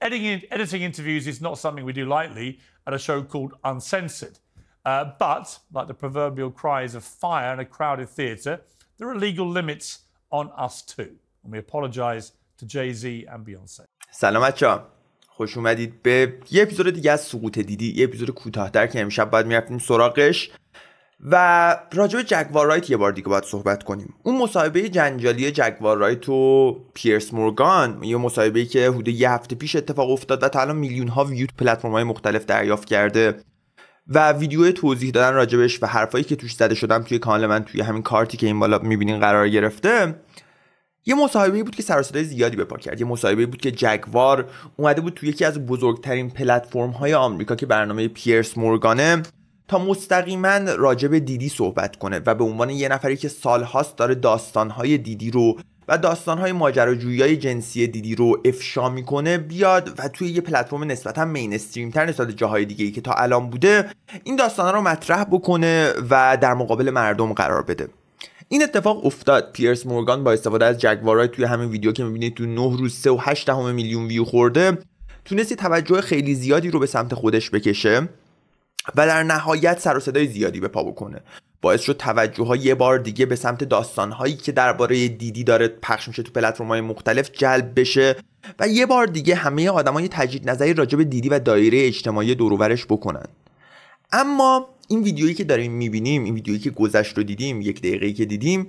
Editing, editing interviews is not something we do lightly at a show called Uncensored. Uh, but, like the proverbial cries of fire in a crowded theatre, there are legal limits on us too. And we apologize to Jay-Z and Beyonce. خوش اومدید به یه اپیزود دیگه از سقوط دیدی یه اپیزود کوتاه‌تر که امشب باید میرفتیم سراغش و راجع به جگوار رایت یه بار دیگه باید صحبت کنیم اون مصاحبه جنجالی جگوار رایت و پیرس مورگان یه مصاحبه که حدود یه هفته پیش اتفاق افتاد و تا الان میلیون ها ویو پلتفرم های مختلف دریافت کرده و ویدیو توضیح دادن راجبش و حرفایی که توش زده شدم توی کانال من توی همین کارتی که این بالا میبینین قرار گرفته یه مصاحبه بود که سر زیادی به پا کرد یه مصاحبه بود که جگوار اومده بود توی یکی از بزرگترین پلتفرم های آمریکا که برنامه پیرس مورگانه تا مستقیما راجع دیدی صحبت کنه و به عنوان یه نفری که سالهاست داره داستانهای دیدی رو و داستانهای ماجراجویی جنسی دیدی رو افشا میکنه بیاد و توی یه پلتفرم نسبتا مینستریم تر نسبت جاهای دیگه ای که تا الان بوده این داستانها رو مطرح بکنه و در مقابل مردم قرار بده این اتفاق افتاد پیرس مورگان با استفاده از جگوارای توی همین ویدیو که میبینید تو 9 روز و 8 میلیون ویو خورده تونستی توجه خیلی زیادی رو به سمت خودش بکشه و در نهایت سر و صدای زیادی به پا بکنه باعث شد توجه ها یه بار دیگه به سمت داستان هایی که درباره دیدی داره پخش میشه تو پلتفرم های مختلف جلب بشه و یه بار دیگه همه آدم تجدید نظری راجع به دیدی و دایره اجتماعی دورورش بکنن اما این ویدیویی که داریم میبینیم این ویدیویی که گذشت رو دیدیم یک دقیقه که دیدیم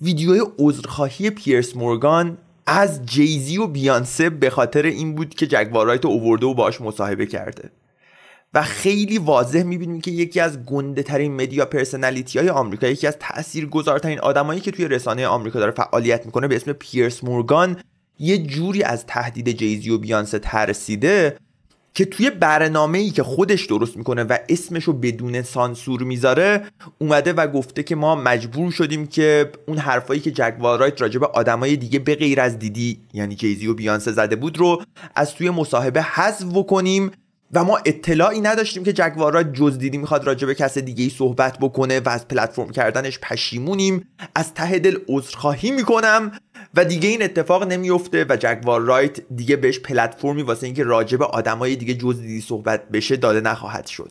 ویدیوی عذرخواهی پیرس مورگان از جیزی و بیانسه به خاطر این بود که جگوارایت اوورده و باهاش مصاحبه کرده و خیلی واضح میبینیم که یکی از گنده ترین مدیا پرسنالیتی های آمریکا یکی از تاثیرگذارترین آدمایی که توی رسانه آمریکا داره فعالیت میکنه به اسم پیرس مورگان یه جوری از تهدید جیزی و بیانسه ترسیده که توی برنامه ای که خودش درست میکنه و اسمش رو بدون سانسور میذاره اومده و گفته که ما مجبور شدیم که اون حرفایی که جک رایت راجع به آدمای دیگه به غیر از دیدی یعنی جیزی بیانسه زده بود رو از توی مصاحبه حذف کنیم و ما اطلاعی نداشتیم که جگوارا جز دیدی میخواد راجع به کس دیگه ای صحبت بکنه و از پلتفرم کردنش پشیمونیم از ته دل عذرخواهی میکنم و دیگه این اتفاق نمیفته و جگوار رایت دیگه بهش پلتفرمی واسه اینکه راجع به آدمای دیگه جز دیدی صحبت بشه داده نخواهد شد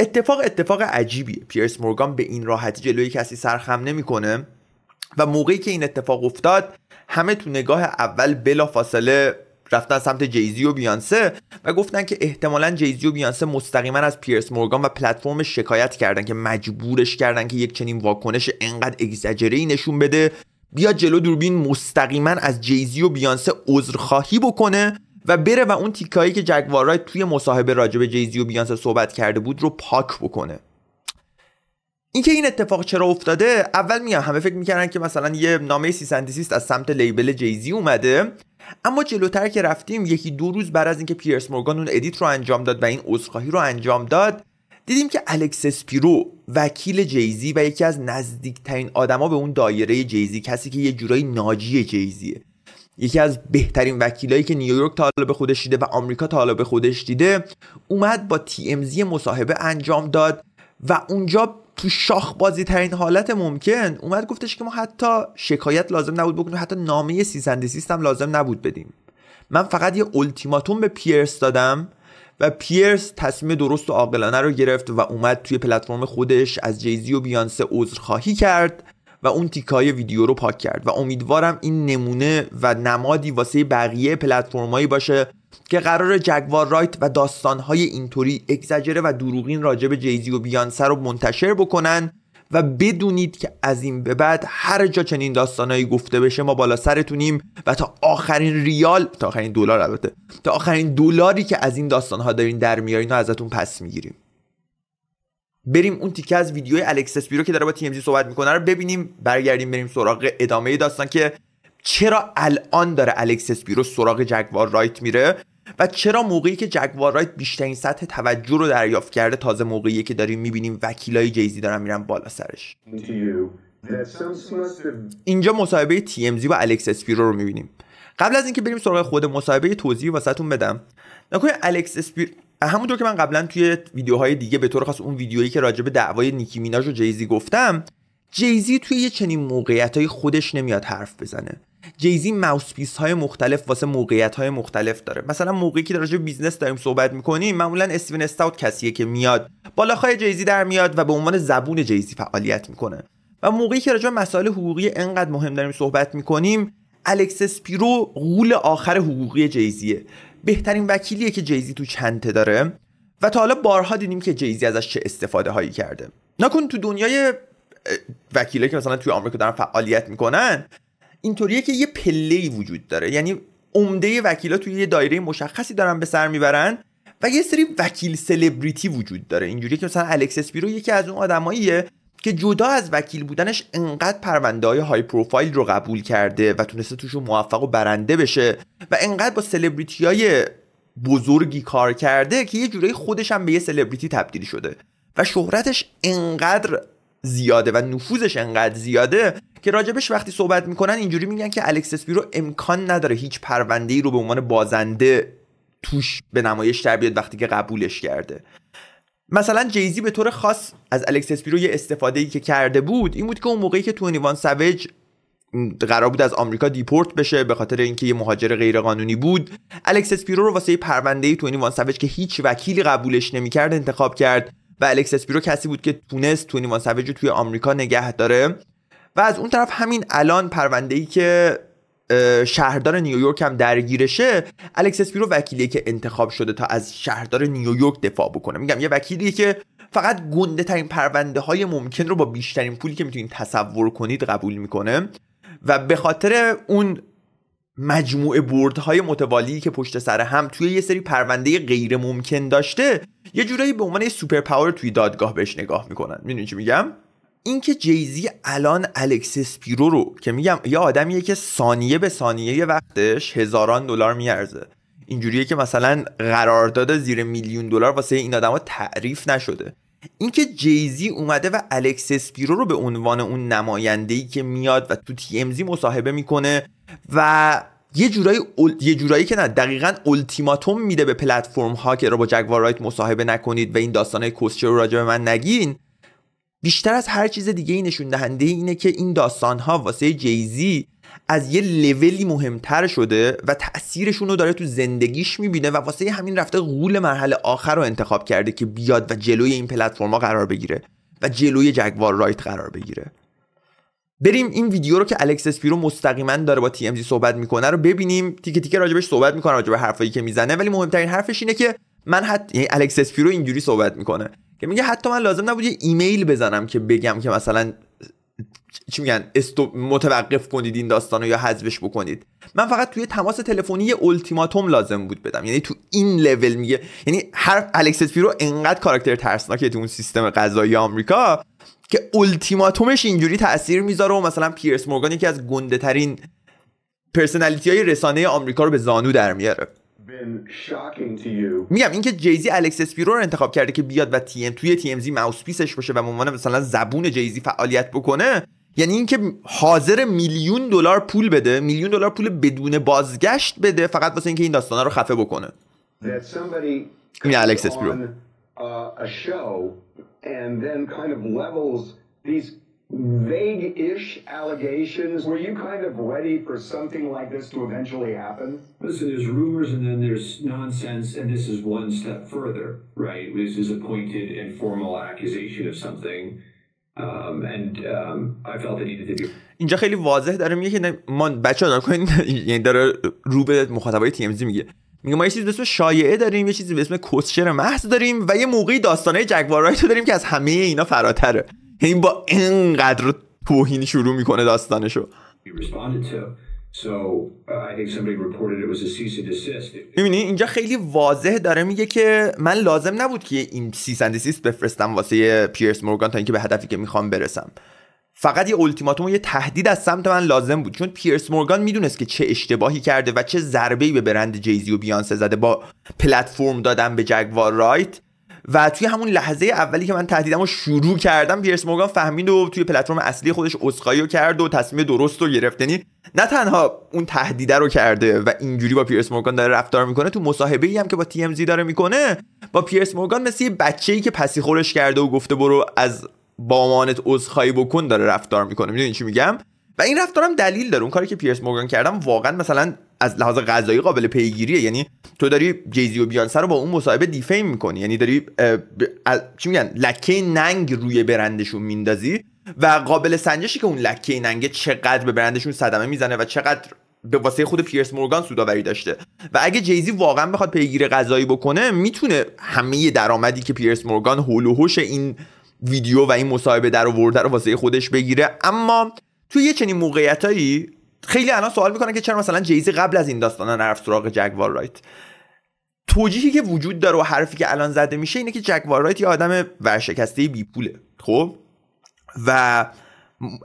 اتفاق اتفاق عجیبیه پیرس مورگان به این راحتی جلوی کسی سرخم نمیکنه و موقعی که این اتفاق افتاد همه تو نگاه اول بلا فاصله رفتن سمت جیزی و بیانسه و گفتن که احتمالا جیزی و بیانسه مستقیما از پیرس مورگان و پلتفرم شکایت کردن که مجبورش کردن که یک چنین واکنش انقدر اگزاجری نشون بده بیا جلو دوربین مستقیما از جیزی و بیانسه عذرخواهی بکنه و بره و اون تیکایی که جگوارای توی مصاحبه راجع به جیزی و بیانسه صحبت کرده بود رو پاک بکنه اینکه این اتفاق چرا افتاده اول میگم همه فکر میکردن که مثلا یه نامه سیسندیسیست از سمت لیبل جیزی اومده اما جلوتر که رفتیم یکی دو روز بعد از اینکه پیرس مورگان اون ادیت رو انجام داد و این عذرخواهی رو انجام داد دیدیم که الکس اسپیرو وکیل جیزی و یکی از نزدیکترین آدما به اون دایره جیزی کسی که یه جورایی ناجی جیزیه یکی از بهترین وکیلایی که نیویورک تا به خودش دیده و آمریکا تا به خودش دیده اومد با تی ام مصاحبه انجام داد و اونجا تو شاخ بازی ترین حالت ممکن اومد گفتش که ما حتی شکایت لازم نبود بکنیم حتی نامه سیزنده هم لازم نبود بدیم من فقط یه التیماتوم به پیرس دادم و پیرس تصمیم درست و عاقلانه رو گرفت و اومد توی پلتفرم خودش از جیزی و بیانسه عذرخواهی کرد و اون تیکای ویدیو رو پاک کرد و امیدوارم این نمونه و نمادی واسه بقیه پلتفرمایی باشه که قرار جگوار رایت و داستانهای اینطوری اگزجره و دروغین راجب جیزی و بیانسه رو منتشر بکنن و بدونید که از این به بعد هر جا چنین داستانهایی گفته بشه ما بالا سرتونیم و تا آخرین ریال تا آخرین دلار البته تا آخرین دلاری که از این داستانها دارین در میارین رو ازتون پس میگیریم بریم اون تیکه از ویدیوی الکس اسپیرو که داره با TMZ صحبت میکنه رو ببینیم برگردیم بریم سراغ ادامه داستان که چرا الان داره الکس اسپیرو سراغ جگوار رایت میره و چرا موقعی که جگوار رایت بیشترین سطح توجه رو دریافت کرده تازه موقعی که داریم میبینیم وکیلای جیزی دارن میرن بالا سرش اینجا مصاحبه زی و الکس اسپیرو رو میبینیم قبل از اینکه بریم سراغ خود مصاحبه توضیحی واسهتون بدم نکنه الکس اسپیر همونطور که من قبلا توی ویدیوهای دیگه به طور خاص اون ویدیویی که راجع به دعوای نیکی میناژ و جیزی گفتم جیزی توی یه چنین موقعیتهای خودش نمیاد حرف بزنه جیزی ماوس های مختلف واسه موقعیت های مختلف داره مثلا موقعی که راجع بیزنس داریم صحبت میکنیم معمولا استیون استاوت کسیه که میاد بالاخای جیزی در میاد و به عنوان زبون جیزی فعالیت میکنه و موقعی که راجع مسائل حقوقی انقدر مهم داریم صحبت میکنیم الکس پیرو غول آخر حقوقی جیزیه بهترین وکیلیه که جیزی تو چنته داره و تا حالا بارها دیدیم که جیزی ازش چه استفاده هایی کرده نکن تو دنیای وکیله که مثلا توی آمریکا دارن فعالیت میکنن اینطوریه که یه پله وجود داره یعنی عمده وکیلا توی یه دایره مشخصی دارن به سر میبرن و یه سری وکیل سلبریتی وجود داره اینجوری که مثلا الکس اسپیرو یکی از اون آدماییه که جدا از وکیل بودنش انقدر پرونده های های پروفایل رو قبول کرده و تونسته توشون موفق و برنده بشه و انقدر با سلبریتی های بزرگی کار کرده که یه جورایی خودش هم به یه سلبریتی تبدیل شده و شهرتش انقدر زیاده و نفوذش انقدر زیاده که راجبش وقتی صحبت میکنن اینجوری میگن که الکس اسپیرو امکان نداره هیچ پرونده ای رو به عنوان بازنده توش به نمایش در بیاد وقتی که قبولش کرده مثلا جیزی به طور خاص از الکس اسپیرو یه استفاده ای که کرده بود این بود که اون موقعی که تو نیوان سوج قرار بود از آمریکا دیپورت بشه به خاطر اینکه یه مهاجر غیرقانونی بود الکس اسپیرو رو واسه پرونده تو وان سوج که هیچ وکیلی قبولش نمیکرد انتخاب کرد و الکس اسپیرو کسی بود که تونست تونی رو توی آمریکا نگه داره و از اون طرف همین الان پرونده ای که شهردار نیویورک هم درگیرشه الکس اسپیرو وکیلی که انتخاب شده تا از شهردار نیویورک دفاع بکنه میگم یه وکیلی که فقط گنده ترین پرونده های ممکن رو با بیشترین پولی که میتونید تصور کنید قبول میکنه و به خاطر اون مجموعه بردهای متوالی که پشت سر هم توی یه سری پرونده غیر ممکن داشته یه جورایی به عنوان سوپر پاور توی دادگاه بهش نگاه میکنن میدونی چی میگم اینکه جیزی الان الکس اسپیرو رو که میگم یه آدمیه که ثانیه به ثانیه وقتش هزاران دلار میارزه اینجوریه که مثلا قرارداد زیر میلیون دلار واسه این آدما تعریف نشده اینکه جیزی اومده و الکس اسپیرو رو به عنوان اون نماینده‌ای که میاد و تو زی مصاحبه میکنه و یه جورایی یه جورایی که نه دقیقا التیماتوم میده به پلتفرم ها که رو با جگوار رایت مصاحبه نکنید و این داستانه کوسچر رو راجع به من نگین بیشتر از هر چیز دیگه این نشون دهنده اینه که این داستان ها واسه جیزی از یه لولی مهمتر شده و تاثیرشون رو داره تو زندگیش میبینه و واسه همین رفته غول مرحله آخر رو انتخاب کرده که بیاد و جلوی این ها قرار بگیره و جلوی جگوار رایت قرار بگیره بریم این ویدیو رو که الکس اسپیرو مستقیما داره با تی ام صحبت میکنه رو ببینیم تیکه تیکه راجبش صحبت میکنه راجب حرفایی که میزنه ولی مهمترین حرفش اینه که من حتی یعنی الکس اسپیرو اینجوری صحبت میکنه که میگه حتی من لازم نبود یه ایمیل بزنم که بگم که مثلا چی میگن استو متوقف کنید این داستان رو یا حذفش بکنید من فقط توی تماس تلفنی یه التیماتوم لازم بود بدم یعنی تو این لول میگه یعنی هر الکس اسپیرو انقدر کاراکتر ترسناکه تو اون سیستم قضایی آمریکا که التیماتومش اینجوری تاثیر میذاره و مثلا پیرس مورگان یکی از گنده ترین پرسنالیتی های رسانه آمریکا رو به زانو در میاره میگم اینکه جیزی الکس اسپیرو رو انتخاب کرده که بیاد و تی ام توی تی ام زی ماوس پیسش باشه و به عنوان مثلا زبون جیزی فعالیت بکنه یعنی اینکه حاضر میلیون دلار پول بده میلیون دلار پول بدون بازگشت بده فقط واسه اینکه این داستانا رو خفه بکنه این الکس اسپیرو and then kind of levels these vague ish allegations. Were you kind of ready for something like this to eventually happen? Listen, there's rumors and then there's nonsense, and this is one step further, right? This is a pointed and formal accusation of something. Um, and um, I felt I needed to do. اینجا خیلی واضح داره میگه که ما بچه دارم کنین یعنی داره رو به مخاطبای TMZ میگه میگه ما یه چیزی به اسم شایعه داریم یه چیزی به اسم کوشر محض داریم و یه موقعی داستانه جگوارای تو داریم که از همه اینا فراتره این یعنی با اینقدر توهین شروع میکنه داستانشو uh, میبینی اینجا خیلی واضح داره میگه که من لازم نبود که این سیسندسیست بفرستم واسه پیرس مورگان تا اینکه به هدفی که میخوام برسم فقط یه التیماتوم و یه تهدید از سمت من لازم بود چون پیرس مورگان میدونست که چه اشتباهی کرده و چه ضربه‌ای به برند جیزی و بیانسه زده با پلتفرم دادن به جگوار رایت و توی همون لحظه اولی که من تهدیدم رو شروع کردم پیرس مورگان فهمید و توی پلتفرم اصلی خودش رو کرد و تصمیم درست رو گرفت یعنی نه تنها اون تهدیده رو کرده و اینجوری با پیرس مورگان داره رفتار میکنه تو مصاحبه ای هم که با تی زی داره میکنه با پیرس مورگان مثل یه ای که پسیخورش کرده و گفته برو از با امانت عذرخواهی بکن داره رفتار میکنه میدونی چی میگم و این رفتارم دلیل داره اون کاری که پیرس مورگان کردم واقعا مثلا از لحاظ غذایی قابل پیگیریه یعنی تو داری جیزی و بیانسر رو با اون مصاحبه دیفیم میکنی یعنی داری چی میگن لکه ننگ روی برندشون میندازی و قابل سنجشی که اون لکه ننگ چقدر به برندشون صدمه میزنه و چقدر به واسه خود پیرس مورگان سوداوری داشته و اگه جیزی واقعا بخواد پیگیر غذایی بکنه میتونه همه درآمدی که پیرس مورگان هول این ویدیو و این مصاحبه در آورده رو واسه خودش بگیره اما توی یه چنین موقعیتایی خیلی الان سوال میکنن که چرا مثلا جیزی قبل از این داستانا نرفت سراغ جگوار رایت توجیهی که وجود داره و حرفی که الان زده میشه اینه که جگوار رایت یه آدم ورشکسته بی پوله خب و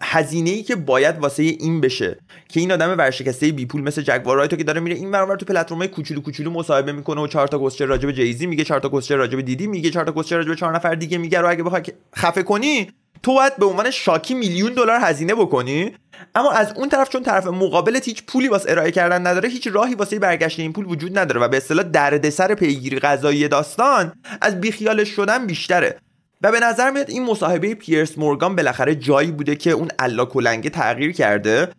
هزینه ای که باید واسه این بشه که این آدم ورشکسته بی پول مثل جگوار رایتو که داره میره این برابر تو پلتفرم‌های کوچولو کوچولو مصاحبه میکنه و چهار تا گوشه راجب جیزی میگه چهار تا گوشه راجب دیدی میگه چهار تا گوشه راجب چهار نفر دیگه میگه رو اگه بخوای خفه کنی تو باید به عنوان شاکی میلیون دلار هزینه بکنی اما از اون طرف چون طرف مقابل هیچ پولی واسه ارائه کردن نداره هیچ راهی واسه برگشت این پول وجود نداره و به اصطلاح دردسر پیگیری قضایی داستان از بیخیال شدن بیشتره و به نظر میاد این مصاحبه پیرس مورگان بالاخره جایی بوده که اون الا کلنگه تغییر کرده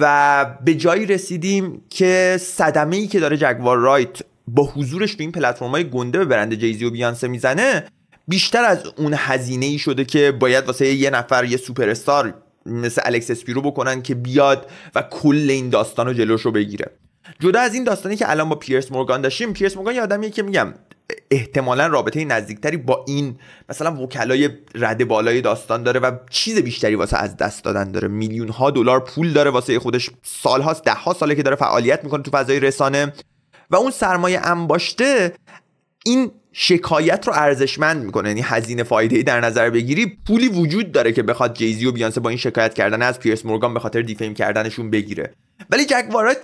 و به جایی رسیدیم که صدمه ای که داره جگوار رایت با حضورش تو این پلتفرم های گنده به برند جیزی و بیانسه میزنه بیشتر از اون هزینه ای شده که باید واسه یه نفر یه سوپر استار مثل الکس اسپیرو بکنن که بیاد و کل این داستان و جلوش رو بگیره جدا از این داستانی که الان با پیرس مورگان داشتیم پیرس مورگان یه آدمیه که میگم احتمالا رابطه نزدیکتری با این مثلا وکلای رد بالای داستان داره و چیز بیشتری واسه از دست دادن داره میلیون ها دلار پول داره واسه خودش سالهاست ده ها ساله که داره فعالیت میکنه تو فضای رسانه و اون سرمایه انباشته این شکایت رو ارزشمند میکنه یعنی هزینه فایده ای در نظر بگیری پولی وجود داره که بخواد جیزی و بیانسه با این شکایت کردن از پیرس مورگان به خاطر دیفیم کردنشون بگیره ولی وارد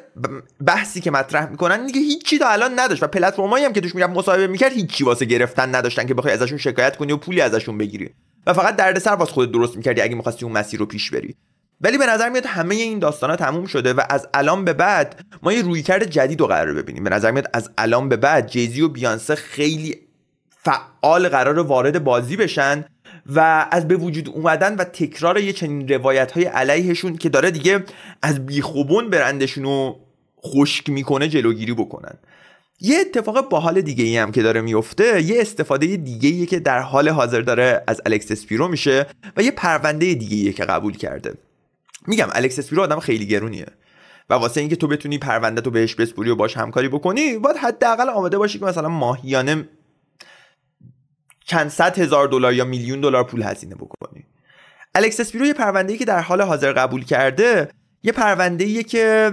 بحثی که مطرح میکنن دیگه هیچی تا الان نداشت و پلتفرمایی هم که توش میرفت مصاحبه میکرد هیچی واسه گرفتن نداشتن که بخوای ازشون شکایت کنی و پولی ازشون بگیری و فقط دردسر واسه خودت درست میکردی اگه میخواستی اون مسیر رو پیش بری ولی به نظر میاد همه این داستانا تموم شده و از الان به بعد ما یه رویکرد جدید رو قرار ببینیم به نظر میاد از الان به بعد جیزی و بیانسه خیلی فعال قرار وارد بازی بشن و از به وجود اومدن و تکرار یه چنین روایت های علیهشون که داره دیگه از بیخوبون برندشونو رو خشک میکنه جلوگیری بکنن یه اتفاق حال دیگه ای هم که داره میفته یه استفاده دیگه ایه که در حال حاضر داره از الکس اسپیرو میشه و یه پرونده دیگه ایه که قبول کرده میگم الکس اسپیرو آدم خیلی گرونیه و واسه اینکه تو بتونی پرونده تو بهش بسپوری و باش همکاری بکنی باید حداقل آماده باشی که مثلا ماهیانه چند صد هزار دلار یا میلیون دلار پول هزینه بکنی الکس اسپیرو یه پرونده‌ای که در حال حاضر قبول کرده یه پرونده‌ایه که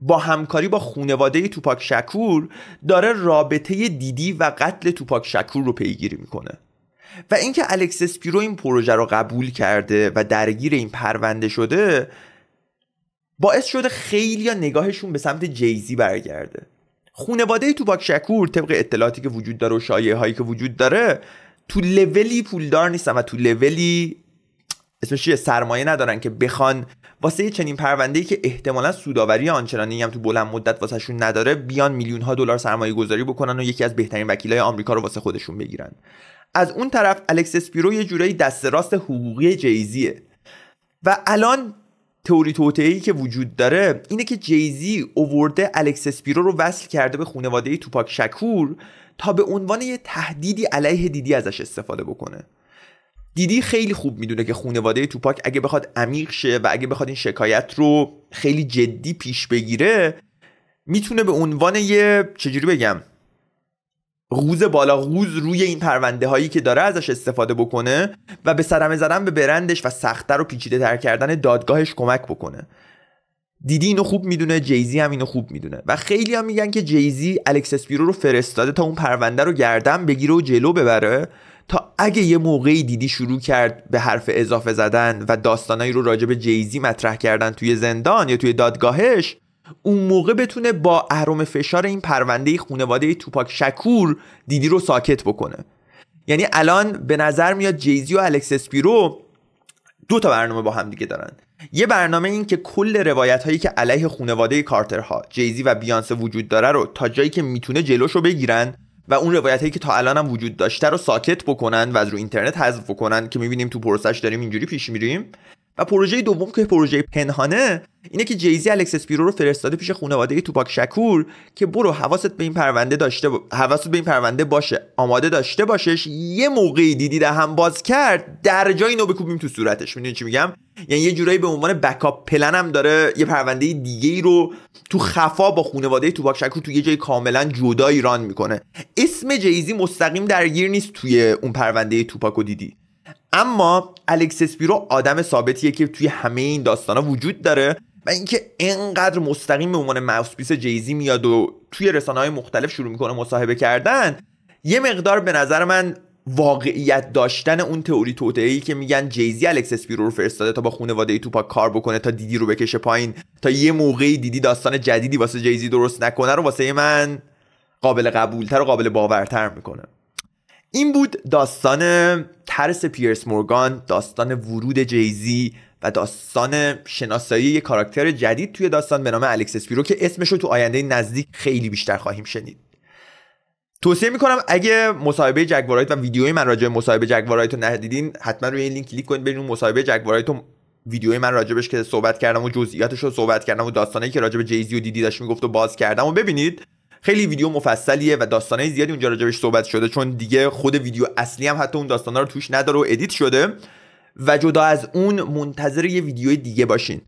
با همکاری با خونواده توپاک شکور داره رابطه دیدی و قتل توپاک شکور رو پیگیری میکنه و اینکه الکس اسپیرو این پروژه رو قبول کرده و درگیر این پرونده شده باعث شده خیلی نگاهشون به سمت جیزی برگرده خونواده توپاک شکور طبق اطلاعاتی که وجود داره و شایعه هایی که وجود داره تو لولی پولدار نیستن و تو لولی اسمش چیه سرمایه ندارن که بخوان واسه یه چنین پرونده‌ای که احتمالا سوداوری آنچنانی هم تو بلند مدت واسهشون نداره بیان میلیون ها دلار سرمایه گذاری بکنن و یکی از بهترین وکیلای آمریکا رو واسه خودشون بگیرن از اون طرف الکس اسپیرو یه جورایی دست راست حقوقی جیزیه و الان تئوری توتعی که وجود داره اینه که جیزی اوورده الکس اسپیرو رو وصل کرده به خانواده توپاک شکور تا به عنوان یه تهدیدی علیه دیدی ازش استفاده بکنه دیدی خیلی خوب میدونه که خانواده توپاک اگه بخواد عمیق شه و اگه بخواد این شکایت رو خیلی جدی پیش بگیره میتونه به عنوان یه چجوری بگم روز بالا روز روی این پرونده هایی که داره ازش استفاده بکنه و به سرمه زدن به برندش و سختتر و پیچیده تر کردن دادگاهش کمک بکنه دیدی اینو خوب میدونه جیزی هم اینو خوب میدونه و خیلی هم میگن که جیزی الکس اسپیرو رو فرستاده تا اون پرونده رو گردن بگیره و جلو ببره تا اگه یه موقعی دیدی شروع کرد به حرف اضافه زدن و داستانایی رو راجب به جیزی مطرح کردن توی زندان یا توی دادگاهش اون موقع بتونه با اهرام فشار این پرونده خونواده توپاک شکور دیدی رو ساکت بکنه یعنی الان به نظر میاد جیزی و الکس اسپیرو دو تا برنامه با هم دیگه دارن یه برنامه این که کل روایت هایی که علیه خونواده کارترها جیزی و بیانسه وجود داره رو تا جایی که میتونه جلوش رو بگیرن و اون روایت هایی که تا الان هم وجود داشته رو ساکت بکنن و از رو اینترنت حذف بکنن که میبینیم تو پروسش داریم اینجوری پیش میریم و پروژه دوم که پروژه پنهانه اینه که جیزی الکس اسپیرو رو فرستاده پیش خانواده توپاک شکور که برو حواست به این پرونده داشته حواست به این پرونده باشه آماده داشته باشش یه موقعی دیدی ده هم باز کرد در جایی اینو بکوبیم تو صورتش میدونی چی میگم یعنی یه جورایی به عنوان بکاپ پلن هم داره یه پرونده دیگه ای رو تو خفا با خانواده توپاک شکور تو یه جای کاملا جدا ایران میکنه اسم جیزی مستقیم درگیر نیست توی اون پرونده توپاکو دیدی اما الکس اسپیرو آدم ثابتیه که توی همه این داستانا وجود داره و اینکه انقدر مستقیم به عنوان ماوسپیس جیزی میاد و توی رسانه های مختلف شروع میکنه مصاحبه کردن یه مقدار به نظر من واقعیت داشتن اون تئوری توتعی که میگن جیزی الکس اسپیرو رو فرستاده تا با خانواده ای توپاک کار بکنه تا دیدی رو بکشه پایین تا یه موقعی دیدی داستان جدیدی واسه جیزی درست نکنه رو واسه من قابل قبولتر و قابل باورتر میکنه این بود داستان ترس پیرس مورگان داستان ورود جیزی و داستان شناسایی یک کاراکتر جدید توی داستان به نام الکس اسپیرو که اسمش رو تو آینده نزدیک خیلی بیشتر خواهیم شنید توصیه میکنم اگه مصاحبه جگوارایت و ویدیوی من راجع به مصاحبه جگوارایت رو ندیدین حتما روی این لینک کلیک کنید برین اون مصاحبه جگوارایت و ویدیوی من راجبش که صحبت کردم و جزئیاتش رو صحبت کردم و داستانی که راجب جیزی و دیدی داشت میگفت و باز کردم و ببینید خیلی ویدیو مفصلیه و داستانه زیادی اونجا راجبش صحبت شده چون دیگه خود ویدیو اصلی هم حتی اون داستانا رو توش نداره و ادیت شده و جدا از اون منتظر یه ویدیو دیگه باشین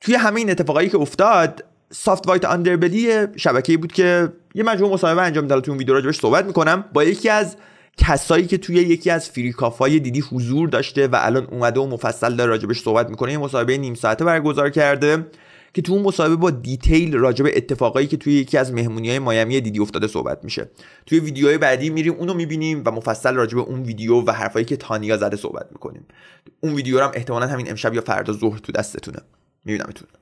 توی همه این اتفاقایی که افتاد سافت وایت شبکه شبکه‌ای بود که یه مجموعه مصاحبه انجام داد توی اون ویدیو راجبش صحبت میکنم با یکی از کسایی که توی یکی از فریکافای دیدی حضور داشته و الان اومده و مفصل داره راجبش صحبت میکنه یه مصاحبه نیم ساعته برگزار کرده که تو اون مصاحبه با دیتیل راجع به اتفاقایی که توی یکی از های مایمی دیدی افتاده صحبت میشه توی ویدیوهای بعدی میریم اونو میبینیم و مفصل راجع به اون ویدیو و حرفایی که تانیا زده صحبت میکنیم اون ویدیو رو هم احتمالا همین امشب یا فردا ظهر تو دستتونه میبینمتون